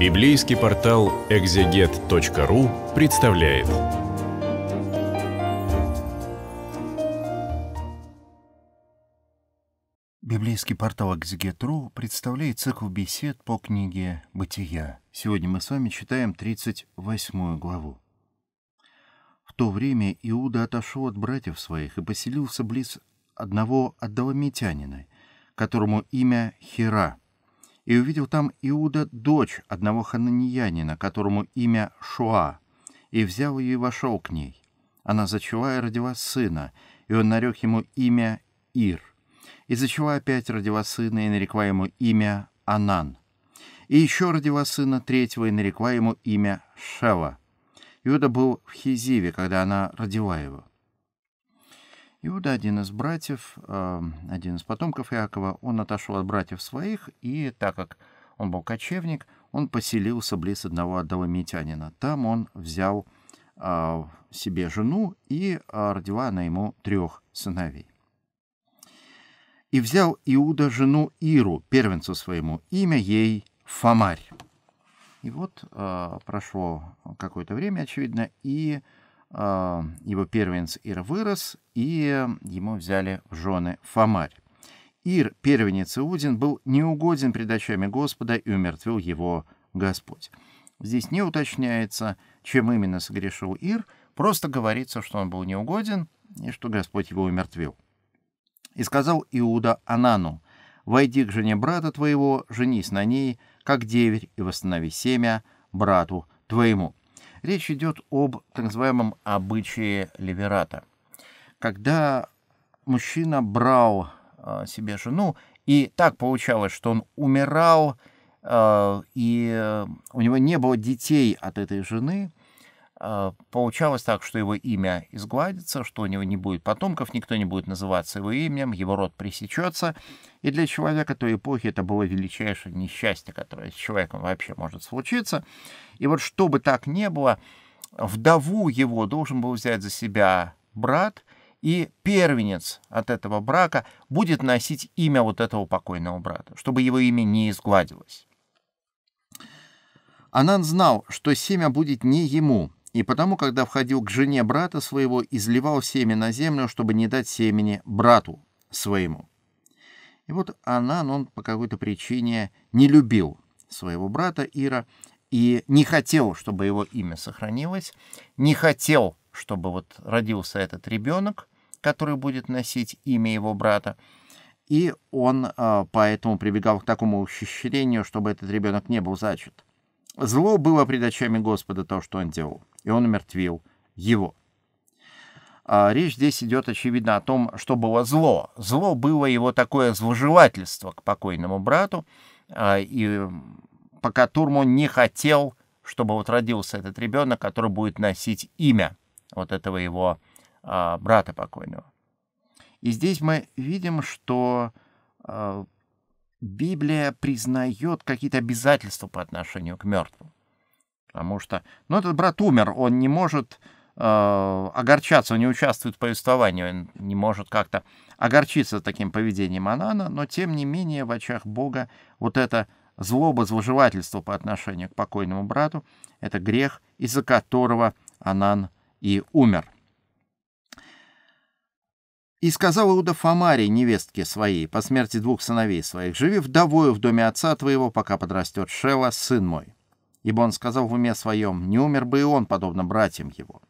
Библейский портал экзегет.ру представляет. Библейский портал экзегет.ру представляет цикл бесед по книге «Бытия». Сегодня мы с вами читаем 38 главу. В то время Иуда отошел от братьев своих и поселился близ одного одоломитянина, которому имя Хера – и увидел там Иуда дочь одного хананьянина, которому имя Шуа, и взял ее и вошел к ней. Она зачала и родила сына, и он нарек ему имя Ир. И зачала опять родила сына и нарекла ему имя Анан. И еще родила сына третьего и нарекла ему имя Шева. Иуда был в Хизиве, когда она родила его. Иуда, один из братьев, эм, один из потомков Иакова, он отошел от братьев своих, и так как он был кочевник, он поселился близ одного одоломитянина. Там он взял а, себе жену, и а, родила на ему трех сыновей. «И взял Иуда жену Иру, первенцу своему, имя ей Фомарь». И вот а, прошло какое-то время, очевидно, и а, его первенец Ир вырос, и ему взяли в жены Фомарь. Ир, первенец Иудин, был неугоден пред очами Господа и умертвил его Господь. Здесь не уточняется, чем именно согрешил Ир, просто говорится, что он был неугоден и что Господь его умертвил. И сказал Иуда Анану, «Войди к жене брата твоего, женись на ней, как деверь, и восстанови семя брату твоему». Речь идет об так называемом обычае леверата. Когда мужчина брал а, себе жену, и так получалось, что он умирал, а, и э, у него не было детей от этой жены, Э, получалось так, что его имя изгладится, что у него не будет потомков, никто не будет называться его именем, его род пресечется. И для человека той эпохи это было величайшее несчастье, которое с человеком вообще может случиться. И вот чтобы так не было, вдову его должен был взять за себя брат, и первенец от этого брака будет носить имя вот этого покойного брата, чтобы его имя не изгладилось. Анан знал, что семя будет не ему, и потому, когда входил к жене брата своего, изливал семя на землю, чтобы не дать семени брату своему. И вот Анан, он по какой-то причине не любил своего брата Ира и не хотел, чтобы его имя сохранилось, не хотел, чтобы вот родился этот ребенок, который будет носить имя его брата. И он э, поэтому прибегал к такому ухищрению, чтобы этот ребенок не был зачат. Зло было пред очами Господа то, что он делал и он умертвил его. А, речь здесь идет, очевидно, о том, что было зло. Зло было его такое зложелательство к покойному брату, а, и по которому не хотел, чтобы вот родился этот ребенок, который будет носить имя вот этого его а, брата покойного. И здесь мы видим, что Библия признает какие-то обязательства по отношению к мертвым. Потому что, ну, этот брат умер, он не может э, огорчаться, он не участвует в повествовании, он не может как-то огорчиться таким поведением Анана, но, тем не менее, в очах Бога вот это злоба, зложевательство по отношению к покойному брату — это грех, из-за которого Анан и умер. «И сказал Иуда Фомарий невестке своей, по смерти двух сыновей своих, «Живи вдовою в доме отца твоего, пока подрастет Шела, сын мой» ибо он сказал в уме своем, не умер бы и он, подобно братьям его.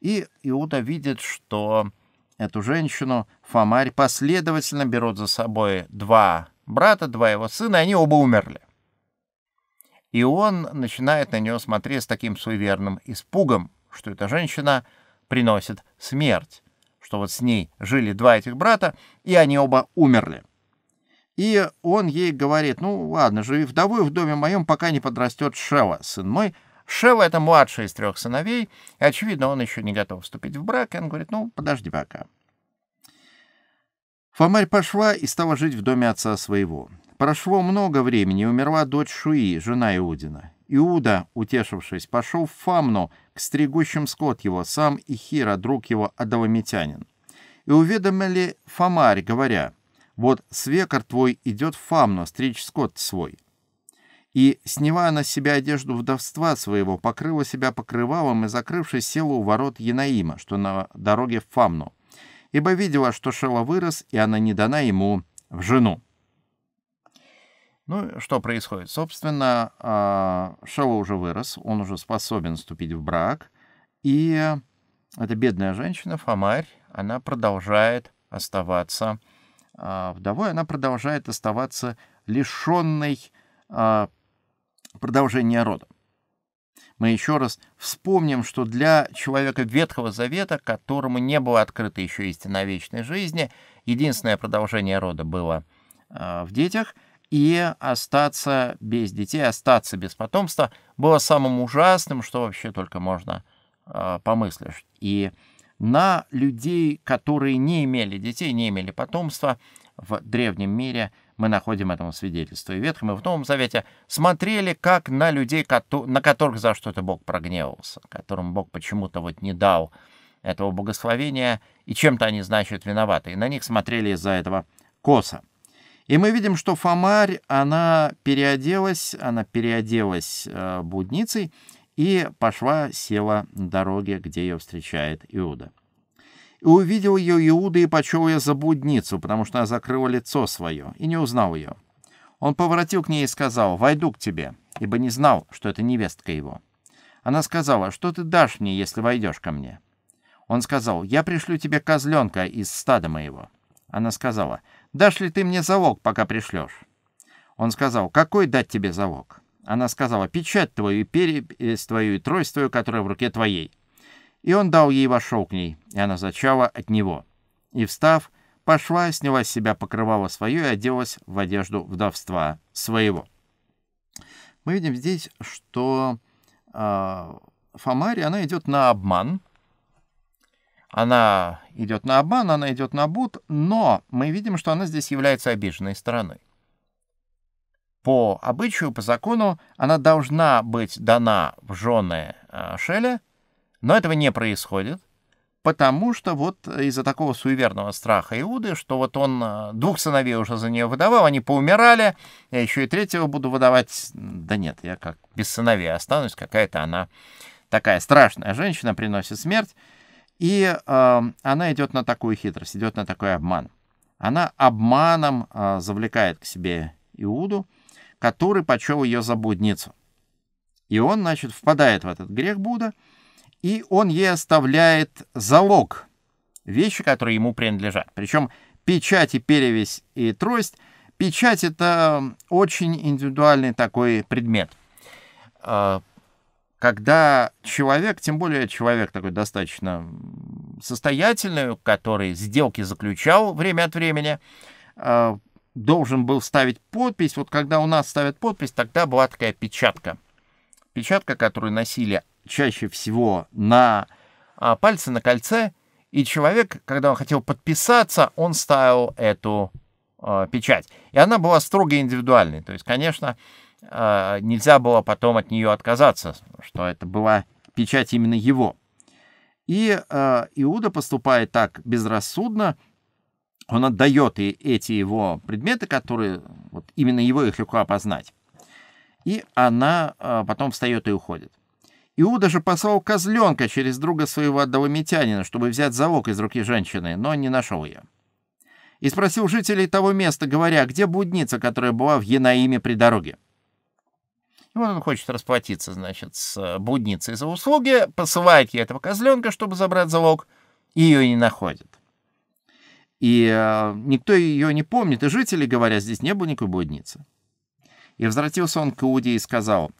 И Иуда видит, что эту женщину Фомарь последовательно берут за собой два брата, два его сына, и они оба умерли. И он начинает на нее смотреть с таким суеверным испугом, что эта женщина приносит смерть, что вот с ней жили два этих брата, и они оба умерли. И он ей говорит, ну ладно, живи вдовой в доме моем, пока не подрастет Шева, сын мой. Шева — это младший из трех сыновей, и, очевидно, он еще не готов вступить в брак, и он говорит, ну, подожди пока. Фомарь пошла и стала жить в доме отца своего. Прошло много времени, умерла дочь Шуи, жена Иудина. Иуда, утешившись, пошел в Фамну к стригущим скот его, сам Ихира, друг его, адаламитянин. И уведомили Фомарь, говоря — вот свекор твой идет в фамну, стричь скот свой. И, снимая на себя одежду вдовства своего, покрыла себя покрывалом и, закрывшись, села у ворот Янаима, что на дороге в фамну, ибо видела, что Шела вырос, и она не дана ему в жену. Ну, что происходит? Собственно, а, Шела уже вырос, он уже способен вступить в брак, и эта бедная женщина, Фомарь, она продолжает оставаться а, вдовой, она продолжает оставаться лишенной а, продолжения рода. Мы еще раз вспомним, что для человека Ветхого Завета, которому не было открыто еще истина вечной жизни, единственное продолжение рода было а, в детях, и остаться без детей, остаться без потомства было самым ужасным, что вообще только можно помыслишь. И на людей, которые не имели детей, не имели потомства. В древнем мире мы находим этому свидетельство. И в Ветхом, и в Новом Завете смотрели как на людей, на которых за что-то Бог прогневался, которым Бог почему-то вот не дал этого благословения, и чем-то они, значит, виноваты. И на них смотрели из-за этого коса. И мы видим, что Фомарь, она переоделась, она переоделась э, будницей, и пошла села дороге, где ее встречает Иуда. И увидел ее Иуда и почел ее за блудницу, потому что она закрыла лицо свое, и не узнал ее. Он поворотил к ней и сказал, «Войду к тебе», ибо не знал, что это невестка его. Она сказала, «Что ты дашь мне, если войдешь ко мне?» Он сказал, «Я пришлю тебе козленка из стада моего». Она сказала, «Дашь ли ты мне залог, пока пришлешь?» Он сказал, «Какой дать тебе залог?» Она сказала, «Печать твою и перепись твою и трость твою, которая в руке твоей». И он дал ей вошел к ней, и она зачала от него. И, встав, пошла, сняла с себя покрывало свое и оделась в одежду вдовства своего. Мы видим здесь, что э, а, Фомарь, она идет на обман. Она идет на обман, она идет на буд, но мы видим, что она здесь является обиженной стороной. По обычаю, по закону, она должна быть дана в жены а, Шеля, но этого не происходит, потому что вот из-за такого суеверного страха Иуды, что вот он а, двух сыновей уже за нее выдавал, они поумирали, я еще и третьего буду выдавать. Да нет, я как без сыновей останусь, какая-то она такая страшная женщина, приносит смерть. И э, она идет на такую хитрость, идет на такой обман. Она обманом э, завлекает к себе Иуду, который почел ее за будницу, И он, значит, впадает в этот грех Будда, и он ей оставляет залог, вещи, которые ему принадлежат. Причем печать и перевесь и трость. Печать — это очень индивидуальный такой предмет. А, когда человек, тем более человек такой достаточно состоятельный, который сделки заключал время от времени, а, должен был ставить подпись. Вот когда у нас ставят подпись, тогда была такая печатка. Печатка, которую носили чаще всего на а, пальце, на кольце. И человек, когда он хотел подписаться, он ставил эту а, печать. И она была строго индивидуальной. То есть, конечно, а, нельзя было потом от нее отказаться, что это была печать именно его. И э, Иуда поступает так безрассудно, он отдает и эти его предметы, которые вот именно его их легко опознать. И она э, потом встает и уходит. Иуда же послал козленка через друга своего одноломитянина, чтобы взять залог из руки женщины, но не нашел ее. И спросил жителей того места, говоря, где Будница, которая была в Енаиме при дороге. И вот он хочет расплатиться, значит, с э, Будницей за услуги, посылает ей этого козленка, чтобы забрать залог, и ее не находит. И э, никто ее не помнит, и жители, говорят, здесь не было никакой блудницы. И возвратился он к Иуде и сказал,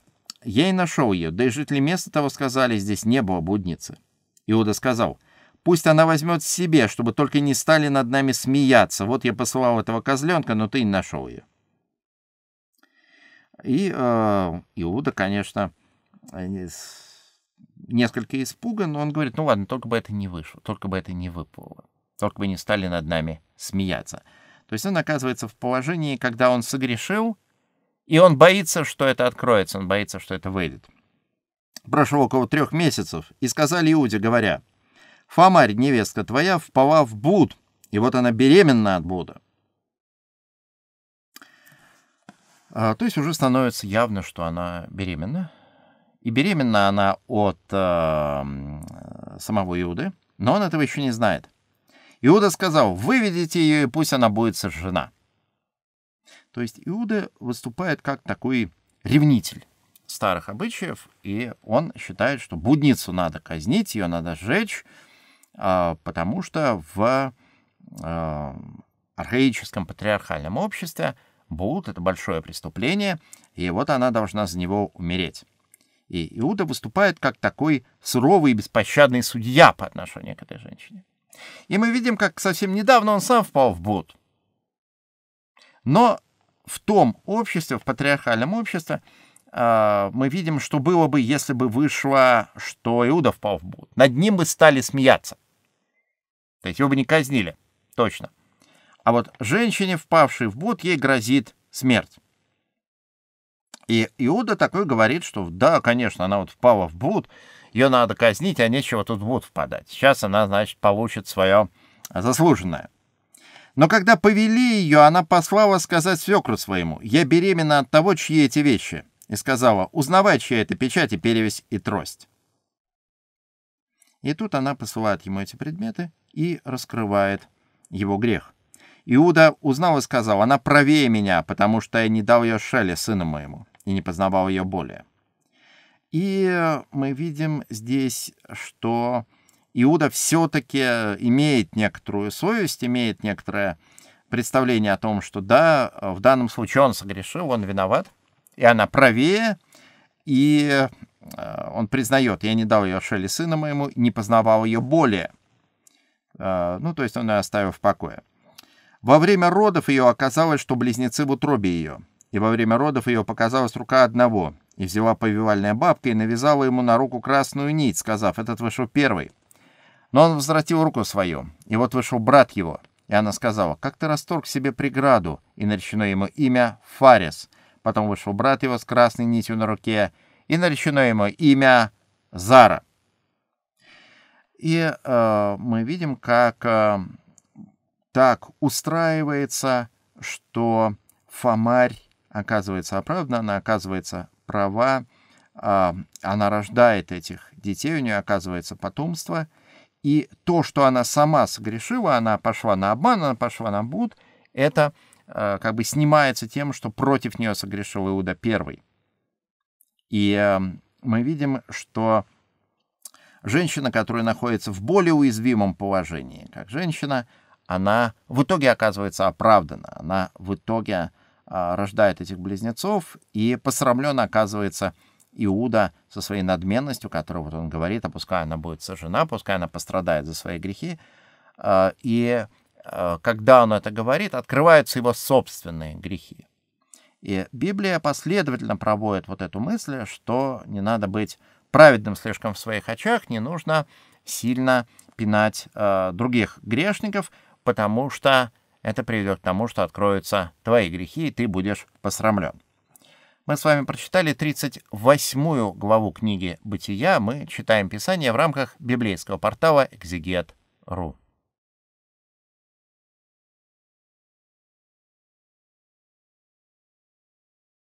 «Я и нашел ее, да и жители места того сказали, здесь не было блудницы». Иуда сказал, «Пусть она возьмет себе, чтобы только не стали над нами смеяться. Вот я посылал этого козленка, но ты и нашел ее». И э, Иуда, конечно, несколько испуган, но он говорит, ну ладно, только бы это не вышло, только бы это не выплыло. Только бы не стали над нами смеяться. То есть он оказывается в положении, когда он согрешил, и он боится, что это откроется, он боится, что это выйдет. Прошло около трех месяцев, и сказали Иуде, говоря, «Фомарь, невестка твоя, впала в блуд, и вот она беременна от блуда». А, то есть уже становится явно, что она беременна. И беременна она от э, самого Иуды, но он этого еще не знает. Иуда сказал, выведите ее, и пусть она будет сожжена. То есть Иуда выступает как такой ревнитель старых обычаев, и он считает, что будницу надо казнить, ее надо сжечь, а, потому что в а, архаическом патриархальном обществе Блуд — это большое преступление, и вот она должна за него умереть. И Иуда выступает как такой суровый и беспощадный судья по отношению к этой женщине. И мы видим, как совсем недавно он сам впал в блуд. Но в том обществе, в патриархальном обществе, а, мы видим, что было бы, если бы вышло, что Иуда впал в блуд. Над ним бы стали смеяться. То есть его бы не казнили, точно. А вот женщине, впавшей в блуд, ей грозит смерть. И Иуда такой говорит, что да, конечно, она вот впала в блуд, ее надо казнить, а нечего тут в буд впадать. Сейчас она, значит, получит свое заслуженное. Но когда повели ее, она послала сказать свекру своему, «Я беременна от того, чьи эти вещи», и сказала, «Узнавай, чья это печать и перевесь и трость». И тут она посылает ему эти предметы и раскрывает его грех. Иуда узнал и сказал, «Она правее меня, потому что я не дал ее Шеле, сыну моему, и не познавал ее более». И мы видим здесь, что Иуда все-таки имеет некоторую совесть, имеет некоторое представление о том, что да, в данном случае он согрешил, он виноват, и она правее, и а, он признает, я не дал ее Шелли сына моему, не познавал ее более. А, ну, то есть он ее оставил в покое. Во время родов ее оказалось, что близнецы в утробе ее, и во время родов ее показалась рука одного — и взяла повивальная бабка и навязала ему на руку красную нить, сказав, этот вышел первый. Но он возвратил руку свою, и вот вышел брат его. И она сказала, как ты расторг себе преграду, и наречено ему имя Фарис. Потом вышел брат его с красной нитью на руке, и наречено ему имя Зара. И э, мы видим, как э, так устраивается, что Фомарь оказывается оправдан, она оказывается права, а, она рождает этих детей, у нее оказывается потомство, и то, что она сама согрешила, она пошла на обман, она пошла на буд это а, как бы снимается тем, что против нее согрешил Иуда первый. И а, мы видим, что женщина, которая находится в более уязвимом положении, как женщина, она в итоге оказывается оправдана, она в итоге а, рождает этих близнецов, и посрамленно оказывается Иуда со своей надменностью, которую вот он говорит, а пускай она будет сожжена, пускай она пострадает за свои грехи. А, и а, когда он это говорит, открываются его собственные грехи. И Библия последовательно проводит вот эту мысль, что не надо быть праведным слишком в своих очах, не нужно сильно пинать других грешников, потому что это приведет к тому, что откроются твои грехи, и ты будешь посрамлен. Мы с вами прочитали 38 главу книги «Бытия». Мы читаем Писание в рамках библейского портала «Экзегет.ру».